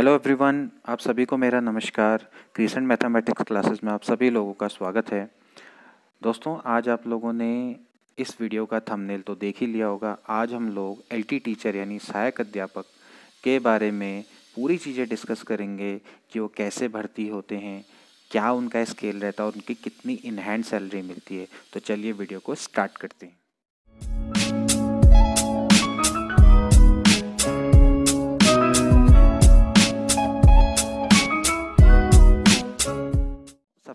Hello everyone आप सभी को मेरा नमस्कार क्रीसेंट मैथमेटिक्स क्लासेस में आप सभी लोगों का स्वागत है दोस्तों आज आप लोगों ने इस वीडियो का थंबनेल तो देख ही लिया होगा आज हम लोग एलटी टीचर यानी सहायक अध्यापक के बारे में पूरी चीज़ें डिस्कस करेंगे कि वो कैसे भर्ती होते हैं क्या उनका स्केल रहता है और उनकी कितनी इनहैंड सैलरी मिलती है तो चलिए वीडियो को स्टार्ट करते हैं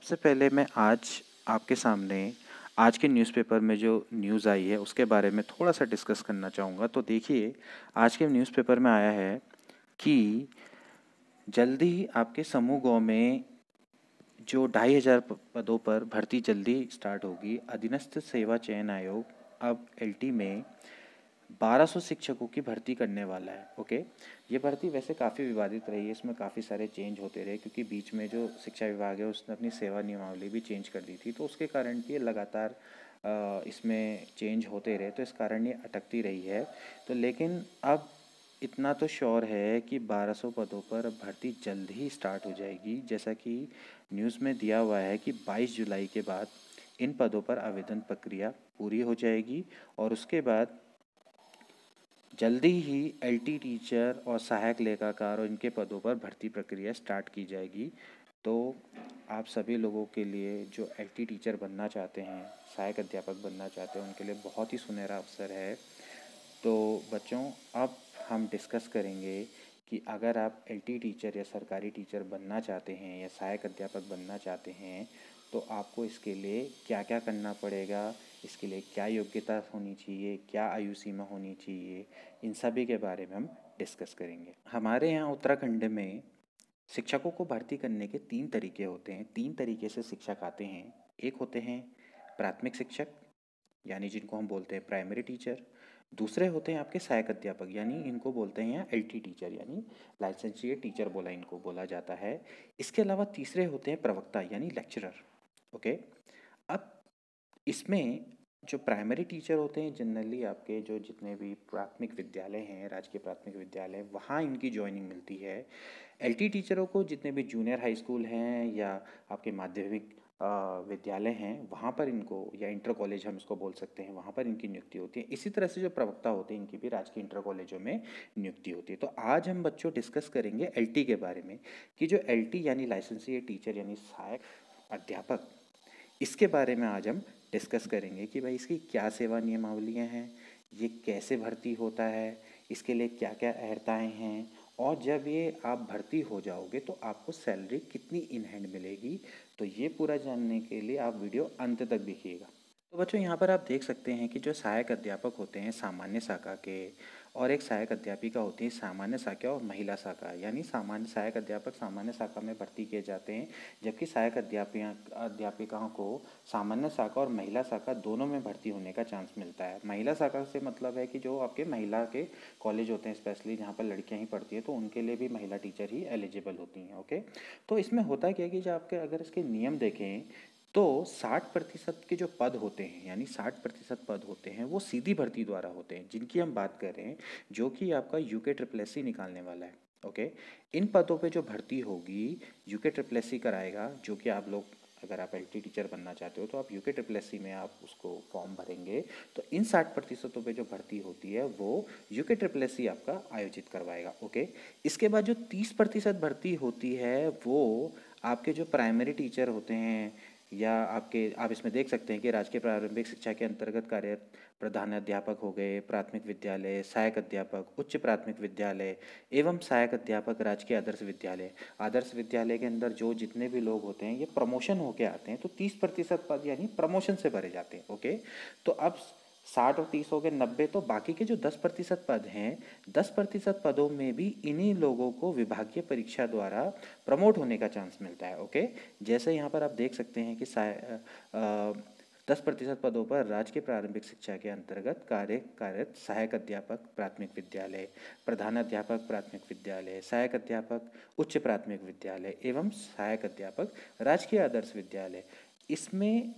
सबसे पहले मैं आज आपके सामने आज के न्यूज़पेपर में जो न्यूज़ आई है उसके बारे में थोड़ा सा डिस्कस करना चाहूँगा तो देखिए आज के न्यूज़पेपर में आया है कि जल्दी ही आपके समूह गाँव में जो ढाई हज़ार पदों पर भर्ती जल्दी स्टार्ट होगी अधीनस्थ सेवा चयन आयोग अब एलटी में 1200 शिक्षकों की भर्ती करने वाला है ओके ये भर्ती वैसे काफ़ी विवादित रही है इसमें काफ़ी सारे चेंज होते रहे क्योंकि बीच में जो शिक्षा विभाग है उसने अपनी सेवा नियमावली भी चेंज कर दी थी तो उसके कारण भी लगातार इसमें चेंज होते रहे तो इस कारण ये अटकती रही है तो लेकिन अब इतना तो श्योर है कि 1200 पदों पर भर्ती जल्द ही स्टार्ट हो जाएगी जैसा कि न्यूज़ में दिया हुआ है कि 22 जुलाई के बाद इन पदों पर आवेदन प्रक्रिया पूरी हो जाएगी और उसके बाद जल्दी ही एलटी टीचर और सहायक लेखाकार और इनके पदों पर भर्ती प्रक्रिया स्टार्ट की जाएगी तो आप सभी लोगों के लिए जो एलटी टीचर बनना चाहते हैं सहायक अध्यापक बनना चाहते हैं उनके लिए बहुत ही सुनहरा अवसर है तो बच्चों अब हम डिस्कस करेंगे कि अगर आप एलटी टीचर या सरकारी टीचर बनना चाहते हैं या सहायक अध्यापक बनना चाहते हैं तो आपको इसके लिए क्या क्या करना पड़ेगा इसके लिए क्या योग्यता होनी चाहिए क्या आयु सीमा होनी चाहिए इन सभी के बारे में हम डिस्कस करेंगे हमारे यहाँ उत्तराखंड में शिक्षकों को भर्ती करने के तीन तरीके होते हैं तीन तरीके से शिक्षक आते हैं एक होते हैं प्राथमिक शिक्षक यानी जिनको हम बोलते हैं प्राइमरी टीचर दूसरे होते हैं आपके सहायक अध्यापक यानी इनको बोलते हैं एल टी टीचर यानी लाइसेंस टीचर बोला इनको बोला जाता है इसके अलावा तीसरे होते हैं प्रवक्ता यानी लेक्चरर ओके अब इसमें जो प्राइमरी टीचर होते हैं जनरली आपके जो जितने भी प्राथमिक विद्यालय हैं राजकीय प्राथमिक विद्यालय वहाँ इनकी ज्वाइनिंग मिलती है टी टीचरों को जितने भी जूनियर हाई स्कूल हैं या आपके माध्यमिक विद्यालय हैं वहाँ पर इनको या इंटर कॉलेज हम इसको बोल सकते हैं वहाँ पर इनकी नियुक्ति होती है इसी तरह से जो प्रवक्ता होते हैं इनकी भी राजकीय इंटर कॉलेजों में नियुक्ति होती है तो आज हम बच्चों डिस्कस करेंगे एलटी के बारे में कि जो एलटी यानी लाइसेंसी टीचर यानी सहायक अध्यापक इसके बारे में आज हम डिस्कस करेंगे कि भाई इसकी क्या सेवा नियमावलियाँ हैं ये कैसे भर्ती होता है इसके लिए क्या क्या अहर्ताएँ हैं और जब ये आप भर्ती हो जाओगे तो आपको सैलरी कितनी इन हैंड मिलेगी तो ये पूरा जानने के लिए आप वीडियो अंत तक देखिएगा तो बच्चों यहाँ पर आप देख सकते हैं कि जो सहायक अध्यापक होते हैं सामान्य शाखा के और एक सहायक अध्यापिका होती है सामान्य शाखा और महिला शाखा यानी सामान्य सहायक अध्यापक सामान्य शाखा में भर्ती किए जाते हैं जबकि सहायक अध्यापिका अध्यापिकाओं को सामान्य शाखा और महिला शाखा दोनों में भर्ती होने का चांस मिलता है महिला शाखा से मतलब है कि जो आपके महिला के कॉलेज होते हैं स्पेशली जहाँ पर लड़कियाँ ही पढ़ती हैं तो उनके लिए भी महिला टीचर ही एलिजिबल होती हैं ओके तो इसमें होता क्या है कि जो आपके अगर इसके नियम देखें तो 60 प्रतिशत के जो पद होते हैं यानी 60 प्रतिशत पद होते हैं वो सीधी भर्ती द्वारा होते हैं जिनकी हम बात कर रहे हैं जो कि आपका यूके ट्रिप्लेसी निकालने वाला है ओके इन पदों पे जो भर्ती होगी यूके ट्रिप्लेसी कराएगा जो कि आप लोग अगर आप एल टीचर बनना चाहते हो तो आप यूके ट्रिप्लेसी में आप उसको फॉर्म भरेंगे तो इन साठ प्रतिशतों पर जो भर्ती होती है वो यूके ट्रिप्लेसी आपका आयोजित करवाएगा ओके इसके बाद जो तीस प्रतिशत भर्ती होती है वो आपके जो प्राइमरी टीचर होते हैं या आपके आप इसमें देख सकते हैं कि राजकीय प्रारंभिक शिक्षा के अंतर्गत कार्य प्रधान अध्यापक हो गए प्राथमिक विद्यालय सहायक अध्यापक उच्च प्राथमिक विद्यालय एवं सहायक अध्यापक राजकीय आदर्श विद्यालय आदर्श विद्यालय के अंदर जो जितने भी लोग होते हैं ये प्रमोशन होके आते हैं तो तीस प्रतिशत पद यानी प्रमोशन से भरे जाते हैं ओके तो अब साठ और तीस हो गए नब्बे तो बाकी के जो दस प्रतिशत पद हैं दस प्रतिशत पदों में भी इन्हीं लोगों को विभागीय परीक्षा द्वारा प्रमोट होने का चांस मिलता है ओके जैसे यहाँ पर आप देख सकते हैं कि दस प्रतिशत पदों पर राज्य के प्रारंभिक शिक्षा के अंतर्गत कार्य कार्यरत सहायक अध्यापक प्राथमिक विद्यालय प्रधानाध्यापक प्राथमिक विद्यालय सहायक अध्यापक उच्च प्राथमिक विद्यालय एवं सहायक अध्यापक राजकीय आदर्श विद्यालय इसमें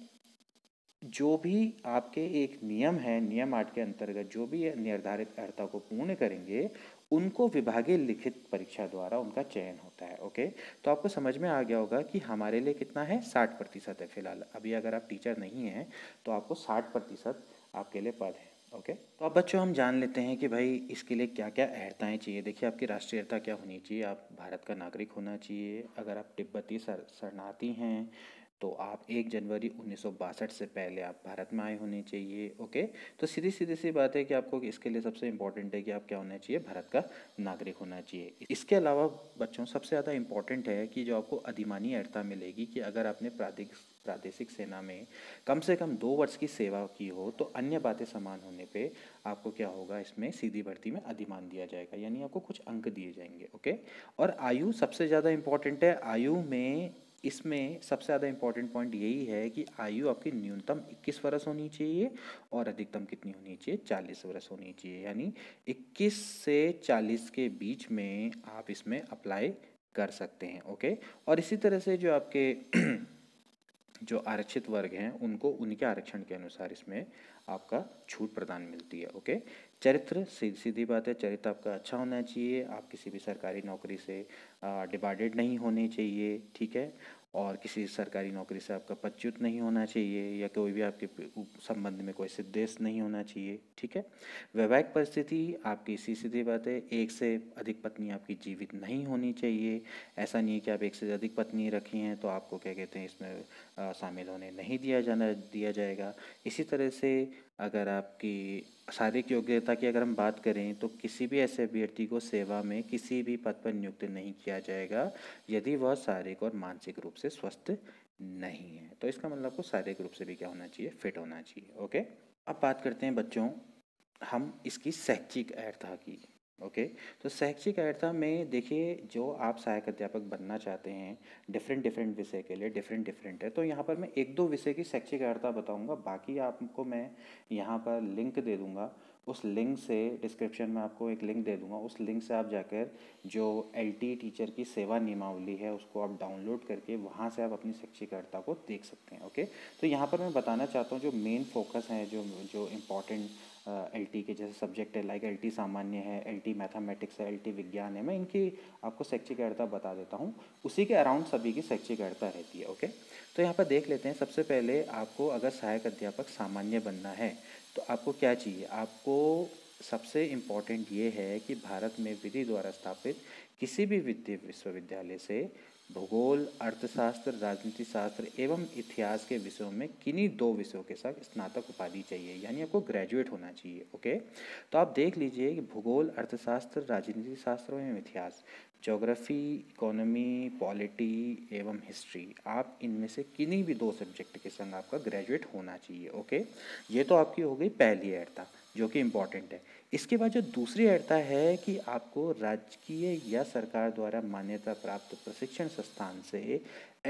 जो भी आपके एक नियम है नियम आठ के अंतर्गत जो भी निर्धारित अर्हता को पूर्ण करेंगे उनको विभागीय लिखित परीक्षा द्वारा उनका चयन होता है ओके तो आपको समझ में आ गया होगा कि हमारे लिए कितना है साठ प्रतिशत है फिलहाल अभी अगर आप टीचर नहीं हैं तो आपको साठ प्रतिशत आपके लिए पद है ओके तो अब बच्चों हम जान लेते हैं कि भाई इसके लिए क्या क्या अहर्ताएँ चाहिए देखिए आपकी राष्ट्रीयता क्या होनी चाहिए आप भारत का नागरिक होना चाहिए अगर आप तिब्बती शरणार्थी हैं तो आप एक जनवरी उन्नीस से पहले आप भारत में आए होने चाहिए ओके तो सीधी सीधी सी बात है कि आपको इसके लिए सबसे इम्पॉर्टेंट है कि आप क्या होना चाहिए भारत का नागरिक होना चाहिए इसके अलावा बच्चों सबसे ज़्यादा इम्पॉर्टेंट है कि जो आपको अधिमानी अर्थता मिलेगी कि अगर आपने प्रादेशिक प्रादेशिक सेना में कम से कम दो वर्ष की सेवा की हो तो अन्य बातें समान होने पर आपको क्या होगा इसमें सीधी भर्ती में अधिमान दिया जाएगा यानी आपको कुछ अंक दिए जाएंगे ओके और आयु सबसे ज़्यादा इम्पॉर्टेंट है आयु में इसमें सबसे ज़्यादा इम्पॉर्टेंट पॉइंट यही है कि आयु आपकी न्यूनतम 21 वर्ष होनी चाहिए और अधिकतम कितनी होनी चाहिए 40 वर्ष होनी चाहिए यानी 21 से 40 के बीच में आप इसमें अप्लाई कर सकते हैं ओके और इसी तरह से जो आपके जो आरक्षित वर्ग हैं उनको उनके आरक्षण के अनुसार इसमें आपका छूट प्रदान मिलती है ओके चरित्र सीधी सीधी बात है चरित्र आपका अच्छा होना चाहिए आप किसी भी सरकारी नौकरी से डिवाइडेड नहीं होने चाहिए ठीक है और किसी सरकारी नौकरी से आपका पच्युत नहीं होना चाहिए या कोई भी आपके संबंध में कोई सिद्धेश नहीं होना चाहिए ठीक है वैवाहिक परिस्थिति आपकी इसी सीधी बात है एक से अधिक पत्नी आपकी जीवित नहीं होनी चाहिए ऐसा नहीं है कि आप एक से अधिक पत्नी रखी हैं तो आपको क्या कहते हैं इसमें शामिल होने नहीं दिया जाना दिया जाएगा इसी तरह से अगर आपकी शारीरिक योग्यता की अगर हम बात करें तो किसी भी ऐसे व्यक्ति को सेवा में किसी भी पद पर नियुक्त नहीं किया जाएगा यदि वह शारीरिक और मानसिक रूप से स्वस्थ नहीं है तो इसका मतलब को शारीरिक रूप से भी क्या होना चाहिए फिट होना चाहिए ओके अब बात करते हैं बच्चों हम इसकी शैक्षिक अर्था की ओके okay. तो शैक्षिक अर्थता में देखिए जो आप सहायक अध्यापक बनना चाहते हैं डिफरेंट डिफरेंट विषय के लिए डिफरेंट डिफरेंट है तो यहाँ पर मैं एक दो विषय की शैक्षिक अर्थता बताऊँगा बाकी आपको मैं यहाँ पर लिंक दे दूँगा उस लिंक से डिस्क्रिप्शन में आपको एक लिंक दे दूँगा उस लिंक से आप जाकर जो एल टीचर की सेवा नियमावली है उसको आप डाउनलोड करके वहाँ से आप अपनी शैक्षिक अर्थता को देख सकते हैं ओके तो यहाँ पर मैं बताना चाहता हूँ जो मेन फोकस हैं जो जो इम्पोर्टेंट एल टी के जैसे सब्जेक्ट है लाइक एल टी सामान्य है एल टी है एल टी विज्ञान है मैं इनकी आपको शैक्षिक अर्थता बता देता हूँ उसी के अराउंड सभी की शैक्षिक अर्थता रहती है ओके तो यहाँ पर देख लेते हैं सबसे पहले आपको अगर सहायक अध्यापक सामान्य बनना है तो आपको क्या चाहिए आपको सबसे इम्पॉर्टेंट ये है कि भारत में विधि द्वारा स्थापित किसी भी विद्य विश्वविद्यालय से भूगोल अर्थशास्त्र राजनीति शास्त्र एवं इतिहास के विषयों में किन्हीं दो विषयों के साथ स्नातक उपाधि चाहिए यानी आपको ग्रेजुएट होना चाहिए ओके तो आप देख लीजिए कि भूगोल अर्थशास्त्र राजनीति शास्त्र एवं इतिहास जोग्राफी इकोनॉमी पॉलिटी एवं हिस्ट्री आप इनमें से किन्हीं भी दो सब्जेक्ट के संग आपका ग्रेजुएट होना चाहिए ओके ये तो आपकी हो गई पहली एडता जो कि इम्पॉर्टेंट है इसके बाद जो दूसरी अड़ता है कि आपको राजकीय या सरकार द्वारा मान्यता प्राप्त प्रशिक्षण संस्थान से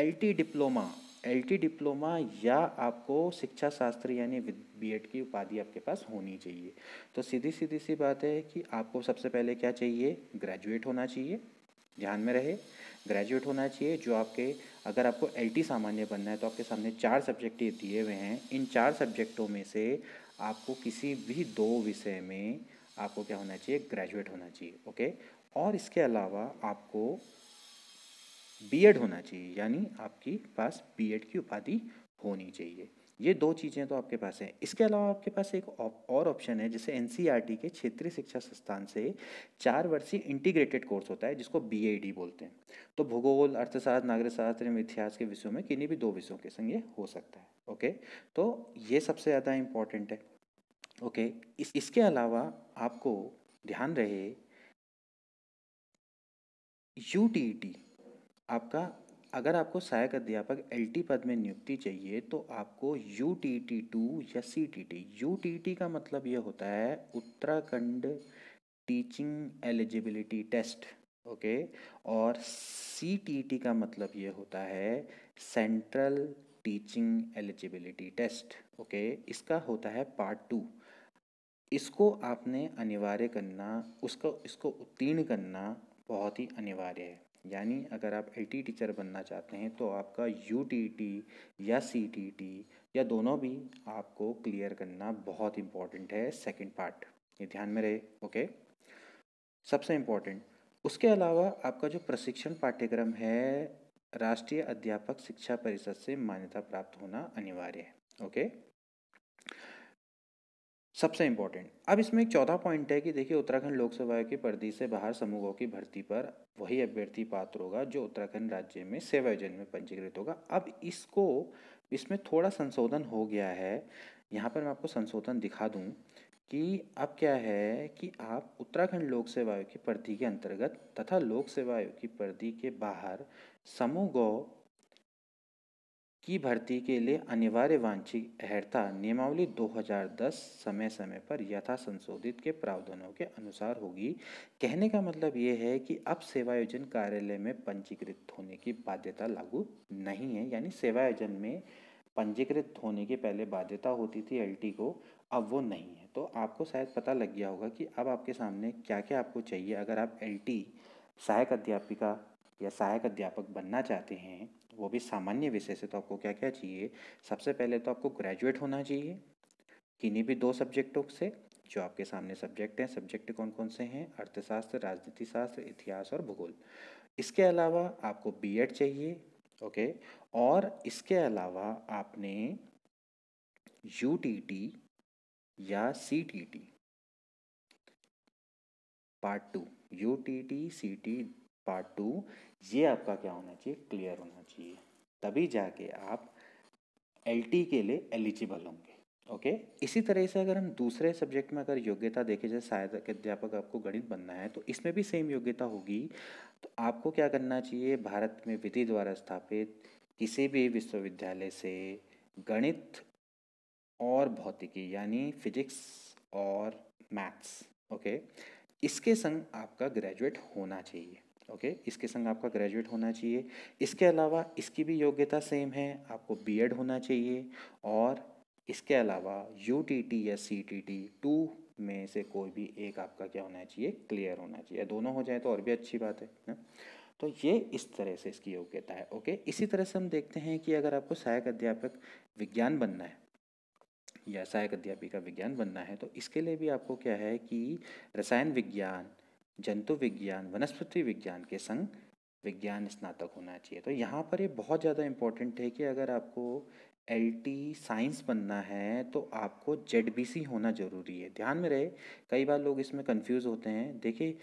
एल डिप्लोमा एल डिप्लोमा या आपको शिक्षा शास्त्र यानी एड की उपाधि आपके पास होनी चाहिए तो सीधी सीधी सी बात है कि आपको सबसे पहले क्या चाहिए ग्रेजुएट होना चाहिए ध्यान में रहे ग्रेजुएट होना चाहिए जो आपके अगर आपको एल सामान्य बनना है तो आपके सामने चार सब्जेक्ट ये दिए हुए हैं इन चार सब्जेक्टों में से आपको किसी भी दो विषय में आपको क्या होना चाहिए ग्रेजुएट होना चाहिए ओके और इसके अलावा आपको बीएड होना चाहिए यानी आपके पास बीएड की उपाधि होनी चाहिए ये दो चीज़ें तो आपके पास हैं इसके अलावा आपके पास एक और ऑप्शन है जिसे एन e के क्षेत्रीय शिक्षा संस्थान से चार वर्षीय इंटीग्रेटेड कोर्स होता है जिसको बी बोलते हैं तो भूगोल अर्थशास्त्र नागरिक शास्त्र एवं इतिहास के विषयों में किन्हीं भी दो विषयों के संग ये हो सकता है ओके तो ये सबसे ज़्यादा इम्पॉर्टेंट है ओके इस इसके अलावा आपको ध्यान रहे यू e आपका अगर आपको सहायक अध्यापक एल पद में नियुक्ति चाहिए तो आपको यू टी टी टू या C T T U T T का मतलब यह होता है Uttarakhand teaching eligibility test okay और सी टी टी का मतलब ये होता है central teaching eligibility test okay इसका होता है पार्ट टू इसको आपने अनिवार्य करना उसको इसको उत्तीर्ण करना बहुत ही अनिवार्य है यानी अगर आप एल टीचर e बनना चाहते हैं तो आपका यू टी टी या सी टी टी या दोनों भी आपको क्लियर करना बहुत इम्पॉर्टेंट है सेकेंड पार्ट ये ध्यान में रहे ओके सबसे इम्पॉर्टेंट उसके अलावा आपका जो प्रशिक्षण पाठ्यक्रम है राष्ट्रीय अध्यापक शिक्षा परिषद से मान्यता प्राप्त होना अनिवार्य है ओके okay? सबसे इम्पोर्टेंट अब इसमें एक चौथा पॉइंट है कि देखिए उत्तराखंड लोक सेवा के परिधि से बाहर समूहों की भर्ती पर वही अभ्यर्थी पात्र होगा जो उत्तराखंड राज्य में सेवा योजन में पंजीकृत होगा अब इसको इसमें थोड़ा संशोधन हो गया है यहाँ पर मैं आपको संशोधन दिखा दूँ कि अब क्या है कि आप उत्तराखंड लोक सेवा आयोग की परिधि के अंतर्गत तथा लोक सेवा आयोग की परिधि के बाहर समूह गौ की भर्ती के लिए अनिवार्य वांछित अहर्ता नियमावली 2010 समय समय पर यथा संशोधित के प्रावधानों के अनुसार होगी कहने का मतलब ये है कि अब सेवायोजन कार्यालय में पंजीकृत होने की बाध्यता लागू नहीं है यानी सेवायोजन में पंजीकृत होने की पहले बाध्यता होती थी एल को अब वो नहीं है तो आपको शायद पता लग गया होगा कि अब आपके सामने क्या क्या आपको चाहिए अगर आप एल सहायक अध्यापिका या सहायक अध्यापक बनना चाहते हैं वो भी सामान्य विषय से तो आपको क्या क्या चाहिए सबसे पहले तो आपको ग्रेजुएट होना चाहिए किन्हीं भी दो सब्जेक्टों से जो आपके सामने सब्जेक्ट हैं सब्जेक्ट कौन कौन से हैं अर्थशास्त्र राजनीति शास्त्र इतिहास और भूगोल इसके अलावा आपको बी चाहिए ओके और इसके अलावा आपने यू या C part two U T T C T part two ये आपका क्या होना चाहिए क्लियर होना चाहिए तभी जाके आप एल के लिए एलिजिबल होंगे ओके इसी तरह से अगर हम दूसरे सब्जेक्ट में अगर योग्यता देखें जैसे शायद अध्यापक आपको गणित बनना है तो इसमें भी सेम योग्यता होगी तो आपको क्या करना चाहिए भारत में विधि द्वारा स्थापित किसी भी विश्वविद्यालय से गणित और भौतिकी यानी फिजिक्स और मैथ्स ओके इसके संग आपका ग्रेजुएट होना चाहिए ओके okay, इसके संग आपका ग्रेजुएट होना चाहिए इसके अलावा इसकी भी योग्यता सेम है आपको बीएड होना चाहिए और इसके अलावा यू या सी टू में से कोई भी एक आपका क्या होना चाहिए क्लियर होना चाहिए दोनों हो जाए तो और भी अच्छी बात है ना तो ये इस तरह से इसकी योग्यता है ओके okay? इसी तरह से हम देखते हैं कि अगर आपको सहायक अध्यापक विज्ञान बनना है या सहायक अध्यापिका विज्ञान बनना है तो इसके लिए भी आपको क्या है कि रसायन विज्ञान जंतु विज्ञान वनस्पति विज्ञान के संग विज्ञान स्नातक होना चाहिए तो यहाँ पर ये बहुत ज़्यादा इम्पोर्टेंट है कि अगर आपको एल टी साइंस बनना है तो आपको जेड बी सी होना ज़रूरी है ध्यान में रहे कई बार लोग इसमें कंफ्यूज होते हैं देखिए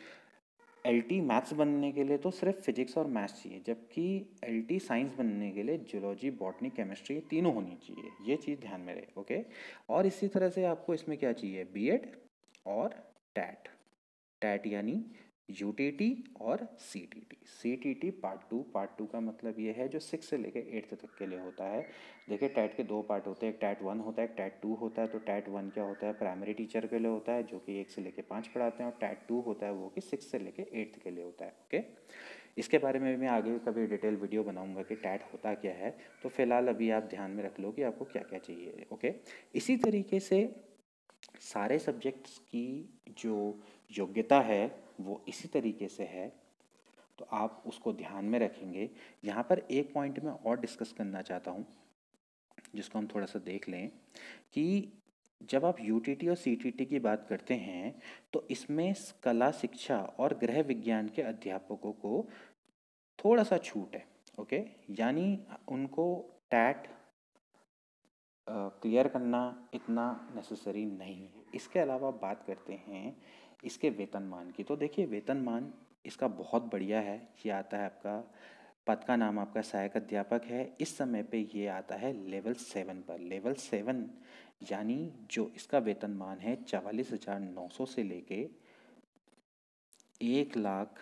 एल टी मैथ्स बनने के लिए तो सिर्फ फिजिक्स और मैथ्स चाहिए जबकि एल टी साइंस बनने के लिए जोलॉजी बॉटनी केमिस्ट्री तीनों होनी चाहिए ये चीज़ ध्यान में रहे ओके और इसी तरह से आपको इसमें क्या चाहिए बी एड और टैट टैट यानी यू टी टी और C T T C T T part two part two का मतलब ये है जो सिक्स से लेकर एट्थ तक के लिए होता है देखिए टैट के दो पार्ट होते हैं एक टैट वन होता है एक टैट टू होता है तो टैट वन क्या होता है प्राइमरी टीचर के लिए होता है जो कि एक से लेकर पाँच पढ़ाते हैं और टैट टू होता है वो कि सिक्स से लेकर एट्थ के लिए होता है ओके इसके बारे में मैं आगे कभी डिटेल वीडियो बनाऊंगा कि टैट होता क्या है तो फिलहाल अभी आप ध्यान में रख लो कि आपको क्या क्या चाहिए ओके इसी तरीके से सारे सब्जेक्ट्स की जो योग्यता है वो इसी तरीके से है तो आप उसको ध्यान में रखेंगे यहाँ पर एक पॉइंट मैं और डिस्कस करना चाहता हूँ जिसको हम थोड़ा सा देख लें कि जब आप यू और सी की बात करते हैं तो इसमें कला शिक्षा और गृह विज्ञान के अध्यापकों को थोड़ा सा छूट है ओके यानी उनको टैट क्लियर करना इतना नेसेसरी नहीं है इसके अलावा बात करते हैं इसके वेतनमान की तो देखिए वेतनमान इसका बहुत बढ़िया है ये आता है आपका पद का नाम आपका सहायक अध्यापक है इस समय पे ये आता है लेवल सेवन पर लेवल सेवन यानी जो इसका वेतनमान है चवालीस हज़ार नौ सौ से लेके एक लाख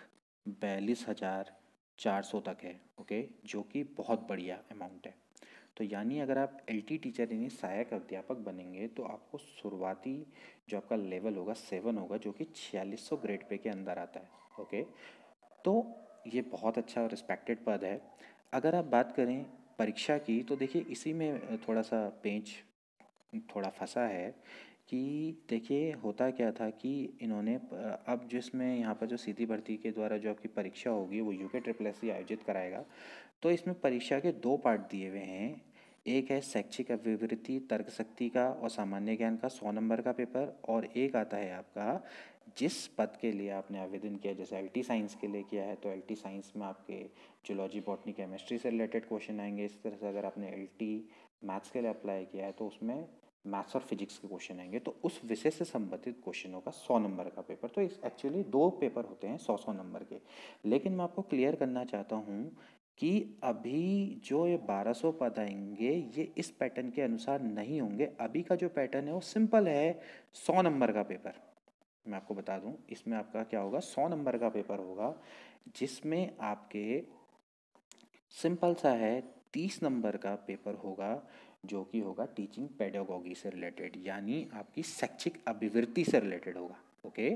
बयालीस हज़ार चार सौ तक है ओके जो कि बहुत बढ़िया अमाउंट है तो यानी अगर आप एल टीचर यानी सहायक अध्यापक बनेंगे तो आपको शुरुआती जो आपका लेवल होगा सेवन होगा जो कि छियालीस सौ ग्रेड पे के अंदर आता है ओके तो ये बहुत अच्छा रिस्पेक्टेड पद है अगर आप बात करें परीक्षा की तो देखिए इसी में थोड़ा सा पेंच थोड़ा फंसा है कि देखिए होता क्या था कि इन्होंने अब जिसमें यहाँ पर जो सीधी भर्ती के द्वारा जो आपकी परीक्षा होगी वो यूके ट्रिपल एस आयोजित कराएगा तो इसमें परीक्षा के दो पार्ट दिए हुए हैं एक है शैक्षिक अभिवृत्ति तर्क शक्ति का और सामान्य ज्ञान का सौ नंबर का पेपर और एक आता है आपका जिस पद के लिए आपने आवेदन किया जैसे एल साइंस के लिए किया है तो एल साइंस में आपके जूलॉजी बॉटनी केमिस्ट्री से रिलेटेड क्वेश्चन आएंगे इस तरह से अगर आपने एल मैथ्स के लिए अप्लाई किया है तो उसमें मैथ्स और फिजिक्स के क्वेश्चन आएंगे तो उस विषय से संबंधित क्वेश्चनों का सौ नंबर का पेपर तो इस एक्चुअली दो पेपर होते हैं सौ सौ नंबर के लेकिन मैं आपको क्लियर करना चाहता हूँ कि अभी जो ये बारह सौ पद आएंगे ये इस पैटर्न के अनुसार नहीं होंगे अभी का जो पैटर्न है वो सिंपल है सौ नंबर का पेपर मैं आपको बता दूँ इसमें आपका क्या होगा सौ नंबर का पेपर होगा जिसमें आपके सिंपल सा है तीस नंबर का पेपर होगा जो कि होगा टीचिंग पेडोगोगी से रिलेटेड यानी आपकी शैक्षिक अभिवृत्ति से रिलेटेड होगा ओके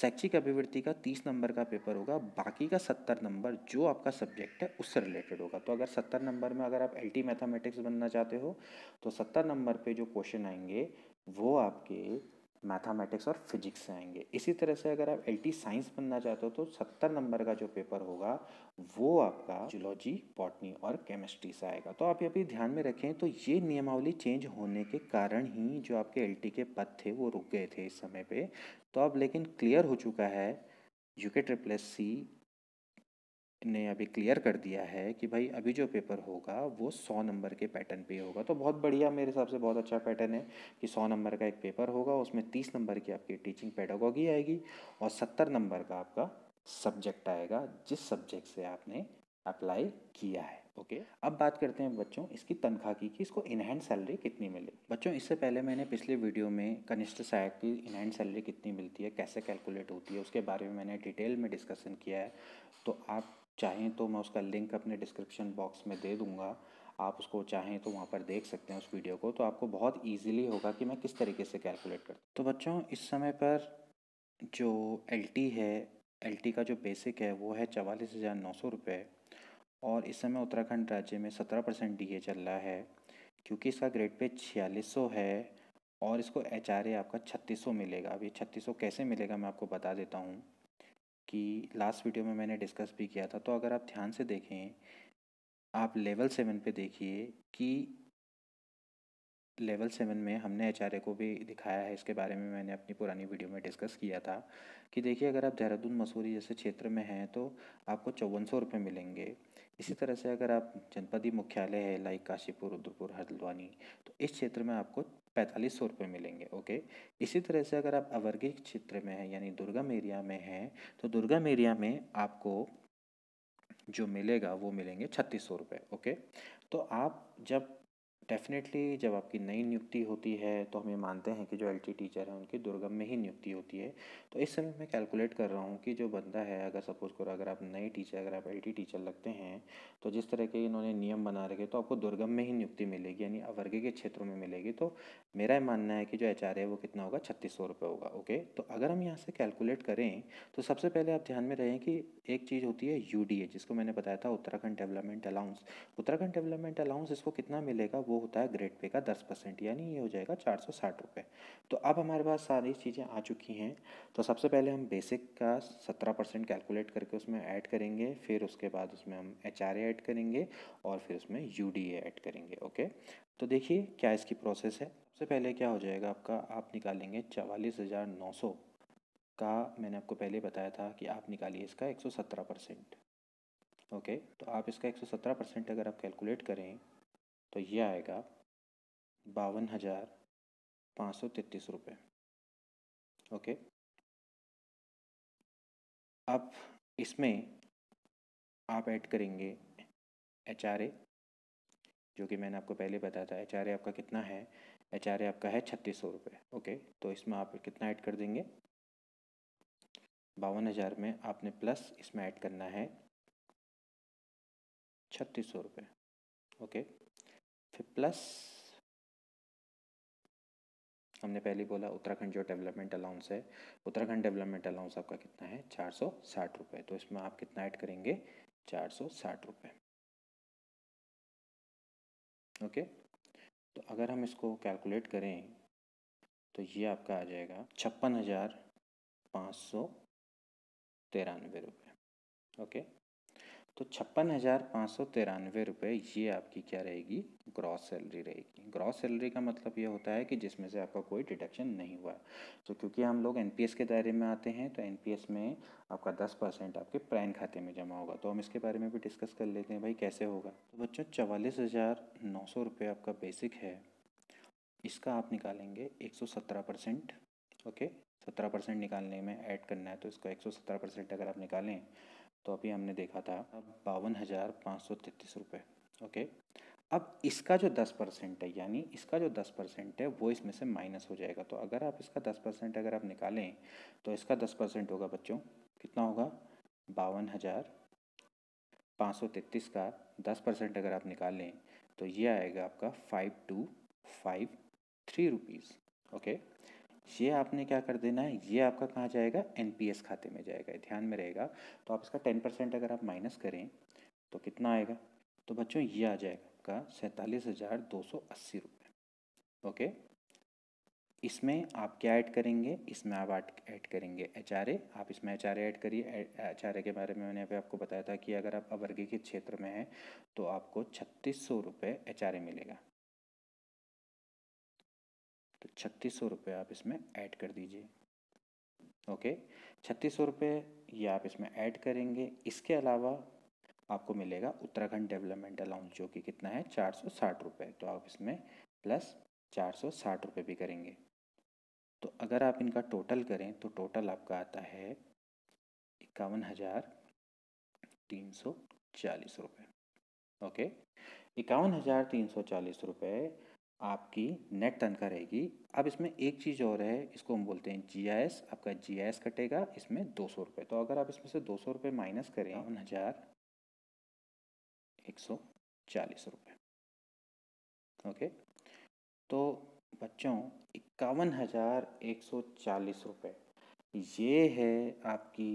शैक्षिक अभिवृत्ति का तीस नंबर का पेपर होगा बाकी का सत्तर नंबर जो आपका सब्जेक्ट है उससे रिलेटेड होगा तो अगर सत्तर नंबर में अगर आप एल मैथमेटिक्स बनना चाहते हो तो सत्तर नंबर पे जो क्वेश्चन आएंगे वो आपके मैथमेटिक्स और फिजिक्स से आएंगे इसी तरह से अगर आप एल साइंस बनना चाहते हो तो सत्तर नंबर का जो पेपर होगा वो आपका जुलॉजी बॉटनी और केमिस्ट्री से आएगा तो आप ये भी ध्यान में रखें तो ये नियमावली चेंज होने के कारण ही जो आपके एल के पद थे वो रुक गए थे इस समय पर तो अब लेकिन क्लियर हो चुका है यूके ट्रिपल एस सी ने अभी क्लियर कर दिया है कि भाई अभी जो पेपर होगा वो सौ नंबर के पैटर्न पे होगा तो बहुत बढ़िया मेरे हिसाब से बहुत अच्छा पैटर्न है कि सौ नंबर का एक पेपर होगा उसमें तीस नंबर की आपकी टीचिंग पेडागॉगी आएगी और सत्तर नंबर का आपका सब्जेक्ट आएगा जिस सब्जेक्ट से आपने अप्लाई किया है ओके okay. अब बात करते हैं बच्चों इसकी तनख्वाह की कि इसको इनहैंड सैलरी कितनी मिलेगी बच्चों इससे पहले मैंने पिछले वीडियो में कनिष्ठ सहायक की इनहैंड सैलरी कितनी मिलती है कैसे कैलकुलेट होती है उसके बारे में मैंने डिटेल में डिस्कशन किया है तो आप चाहें तो मैं उसका लिंक अपने डिस्क्रिप्शन बॉक्स में दे दूँगा आप उसको चाहें तो वहाँ पर देख सकते हैं उस वीडियो को तो आपको बहुत ईजीली होगा कि मैं किस तरीके से कैलकुलेट करता तो बच्चों इस समय पर जो एल है एल का जो बेसिक है वो है चवालीस हज़ार नौ सौ रुपये और इस समय उत्तराखंड राज्य में सत्रह परसेंट डी चल रहा है क्योंकि इसका ग्रेड पे छियालीस सौ है और इसको एच आपका छत्तीस सौ मिलेगा अभी छत्तीस सौ कैसे मिलेगा मैं आपको बता देता हूँ कि लास्ट वीडियो में मैंने डिस्कस भी किया था तो अगर आप ध्यान से देखें आप लेवल सेवन पे देखिए कि लेवल सेवन में हमने एच को भी दिखाया है इसके बारे में मैंने अपनी पुरानी वीडियो में डिस्कस किया था कि देखिए अगर आप देहरादून मसूरी जैसे क्षेत्र में हैं तो आपको चौवन सौ रुपये मिलेंगे इसी तरह से अगर आप जनपदी मुख्यालय है लाइक काशीपुर उदयपुर हल्द्वानी तो इस क्षेत्र में आपको पैंतालीस सौ रुपये मिलेंगे ओके इसी तरह से अगर आप अवर्गीय क्षेत्र में हैं यानी दुर्गम एरिया में हैं तो दुर्गम एरिया में आपको जो मिलेगा वो मिलेंगे छत्तीस सौ रुपये ओके तो आप जब डेफिनेटली जब आपकी नई नियुक्ति होती है तो हम ये मानते हैं कि जो एल टीचर हैं उनकी दुर्गम में ही नियुक्ति होती है तो इस समय मैं कैलकुलेट कर रहा हूँ कि जो बंदा है अगर सपोज़ करो अगर आप नए टीचर अगर आप एल टीचर लगते हैं तो जिस तरह के इन्होंने नियम बना रखे तो आपको दुर्गम में ही नियुक्ति मिलेगी यानी अवर्गे के क्षेत्रों में मिलेगी तो मेरा मानना है कि जो एच है वो कितना होगा छत्तीस सौ रुपये होगा ओके तो अगर हम यहाँ से कैलकुलेट करें तो सबसे पहले आप ध्यान में रहें कि एक चीज़ होती है यू जिसको मैंने बताया था Uttarakhand development allowance Uttarakhand development allowance इसको कितना मिलेगा वो होता है ग्रेड पे का दस परसेंट यानी ये हो जाएगा चार सौ साठ रुपये तो अब हमारे पास सारी चीज़ें आ चुकी हैं तो सबसे पहले हम बेसिक का सत्रह परसेंट कैलकुलेट करके उसमें ऐड करेंगे फिर उसके बाद उसमें हम एच आर ऐड करेंगे और फिर उसमें यू डी ऐड करेंगे ओके तो देखिए क्या इसकी प्रोसेस है सबसे पहले क्या हो जाएगा आपका आप निकालेंगे चवालीस हज़ार नौ सौ का मैंने आपको पहले बताया था कि आप निकालिए इसका एक सौ सत्रह परसेंट ओके तो आप इसका एक सौ सत्रह परसेंट अगर आप कैलकुलेट करें तो ये आएगा बावन हज़ार पाँच सौ तैतीस रुपये ओके अब इसमें आप ऐड करेंगे एच आर ए जो कि मैंने आपको पहले बताया था एच आर ए आपका कितना है एच आर ए आपका है छत्तीस सौ रुपये ओके तो इसमें आप कितना ऐड कर देंगे बावन हज़ार में आपने प्लस इसमें ऐड करना है छत्तीस सौ रुपये ओके फिर प्लस हमने पहले बोला उत्तराखंड जो डेवलपमेंट अलाउंस है उत्तराखंड डेवलपमेंट अलाउंस आपका कितना है चार सौ साठ रुपये तो इसमें आप कितना ऐड करेंगे चार सौ साठ रुपये ओके तो अगर हम इसको कैलकुलेट करें तो ये आपका आ जाएगा छप्पन हज़ार पाँच सौ तिरानवे रुपये ओके तो छप्पन हज़ार पाँच सौ तिरानवे रुपये ये आपकी क्या रहेगी ग्रॉस सैलरी रहेगी ग्रॉस सैलरी का मतलब ये होता है कि जिसमें से आपका कोई डिडक्शन नहीं हुआ तो क्योंकि हम लोग एन के दायरे में आते हैं तो एन में आपका दस परसेंट आपके प्राइन खाते में जमा होगा तो हम इसके बारे में भी डिस्कस कर लेते हैं भाई कैसे होगा तो बच्चों चवालीस हज़ार नौ सौ रुपये आपका बेसिक है इसका आप निकालेंगे एक सौ सत्रह परसेंट ओके सत्रह परसेंट निकालने में ऐड करना है तो इसका एक सौ सत्रह परसेंट अगर आप निकालें तो अभी हमने देखा था बावन हज़ार पाँच सौ तैतीस रुपये ओके अब इसका जो दस परसेंट है यानी इसका जो दस परसेंट है वो इसमें से माइनस हो जाएगा तो अगर आप इसका दस परसेंट अगर आप निकालें तो इसका दस परसेंट होगा बच्चों कितना होगा बावन हज़ार पाँच सौ तैतीस का दस परसेंट अगर आप निकालें तो ये आएगा आपका five two five three rupees okay ये आपने क्या कर देना है ये आपका कहाँ जाएगा एन खाते में जाएगा ध्यान में रहेगा तो आप इसका टेन परसेंट अगर आप माइनस करें तो कितना आएगा तो बच्चों ये आ जाएगा आपका सैंतालीस हज़ार दो सौ अस्सी रुपये ओके इसमें आप क्या ऐड करेंगे इसमें आप ऐड करेंगे एच आप इसमें एच ऐड करिए एच के बारे में मैंने अभी आपको बताया था कि अगर आप अवर्गी के क्षेत्र में हैं तो आपको छत्तीस सौ रुपये एच मिलेगा तो छत्तीस सौ रुपये आप इसमें ऐड कर दीजिए ओके छत्तीस सौ रुपये ये आप इसमें ऐड करेंगे इसके अलावा आपको मिलेगा उत्तराखंड डेवलपमेंट अलाउंस जो कि कितना है चार सौ साठ रुपये तो आप इसमें प्लस चार सौ साठ रुपये भी करेंगे तो अगर आप इनका टोटल करें तो टोटल आपका आता है इक्यावन हज़ार तीन सौ चालीस रुपये ओके इक्यावन हज़ार तीन सौ चालीस रुपये आपकी नेट टन का रहेगी अब इसमें एक चीज़ और है इसको हम बोलते हैं जी आई एस आपका जी आई एस कटेगा इसमें दो सौ रुपये तो अगर आप इसमें से दो सौ रुपये माइनस करें बावन हाँ। हज़ार एक सौ चालीस रुपये ओके तो बच्चों इक्यावन हज़ार एक सौ चालीस रुपये ये है आपकी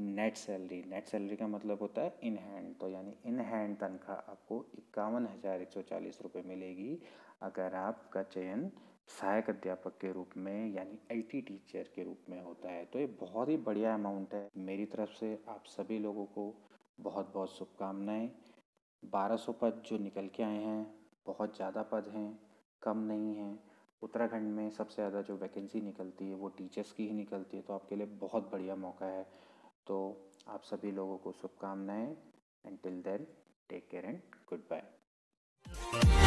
नेट सैलरी नेट सैलरी का मतलब होता है इन हैंड तो यानी इन हैंड तनख्वाह आपको इक्यावन हज़ार एक सौ चालीस रुपये मिलेगी अगर आपका चयन सहायक अध्यापक के रूप में यानी आईटी टीचर के रूप में होता है तो ये बहुत ही बढ़िया अमाउंट है मेरी तरफ से आप सभी लोगों को बहुत बहुत शुभकामनाएं सौ पद जो निकल के आए हैं बहुत ज़्यादा पद हैं कम नहीं हैं उत्तराखंड में सबसे ज़्यादा जो वैकेंसी निकलती है वो टीचर्स की ही निकलती है तो आपके लिए बहुत बढ़िया मौका है तो आप सभी लोगों को शुभकामनाएं and till then take care and good bye